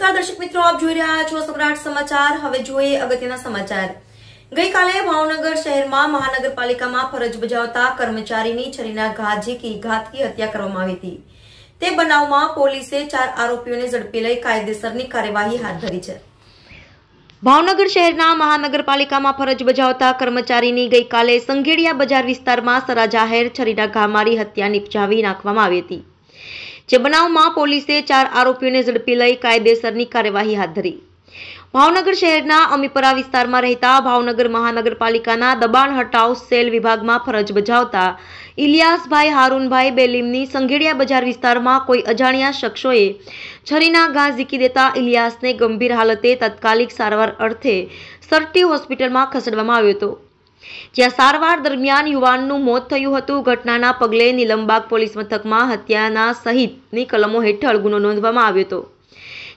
નમસ્કાર દર્શક મિત્રો આપ જોઈ રહ્યા છો સમ્રાટ સમાચાર હવે જોઈએ અગત્યના સમાચાર ગઈકાલે ભાવનગર શહેરમાં મહાનગરપાલિકામાં ફરજ બજાવતા કર્મચારીની છરીના ઘા ઝીકી ઘાતકી હત્યા કરવામાં આવી હતી તે બનાવમાં પોલીસે ચાર આરોપીઓને ઝડપી લઈ કાયદેસરની કાર્યવાહી હાથ ધરી છે ભાવનગર શહેરના મહાનગરપાલિકામાં ફરજ બજાવતા કર્મચારીની ગઈકાલે સંઘેડિયા બજાર વિસ્તારમાં સરા જાહેર છરીના ઘા મારી હત્યા નિપજાવી નાખવામાં આવી હતી જે બનાવમાં પોલીસે ચાર આરોપીઓને ઝડપી લઈ કાયદેસરની કાર્યવાહી હાથ ધરી ભાવનગર શહેરના અમીપરા વિસ્તારમાં રહેતા ભાવનગર મહાનગરપાલિકાના દબાણ હટાવ સેલ વિભાગમાં ફરજ બજાવતા ઇલિયાસભાઈ હારૂનભાઈ બેલીમની સંઘેડિયા બજાર વિસ્તારમાં કોઈ અજાણ્યા શખ્સોએ છરીના ઘા ઝીકી દેતા ઇલિયાસને ગંભીર હાલતે તાત્કાલિક સારવાર અર્થે સરટી હોસ્પિટલમાં ખસેડવામાં આવ્યો હતો જ્યાં સારવાર દરમિયાન યુવાનનું મોત થયું હતું ઘટનાના પગલે નિલંબાગ પોલીસ મથકમાં હત્યાના સહિતની કલમો હેઠળ ગુનો નોંધવામાં આવ્યો હતો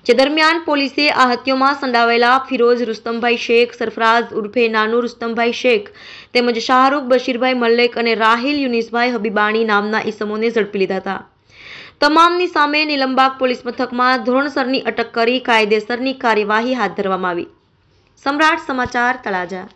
જે દરમિયાન પોલીસે આ હત્યામાં સંડાવાયેલા ફિરોઝ રુસ્તમભાઈ શેખ સરફરાઝ ઉર્ફે નાનુ રુસ્તમભાઈ શેખ તેમજ શાહરૂખ બશીરભાઈ મલ્લેક અને રાહિલ યુનિસભાઈ હબીબાણી નામના ઈસમોને ઝડપી લીધા હતા તમામની સામે નિલંબાગ પોલીસ મથકમાં ધોરણસરની અટક કરી કાયદેસરની કાર્યવાહી હાથ ધરવામાં આવી સમ્રાટ સમાચાર તળાજા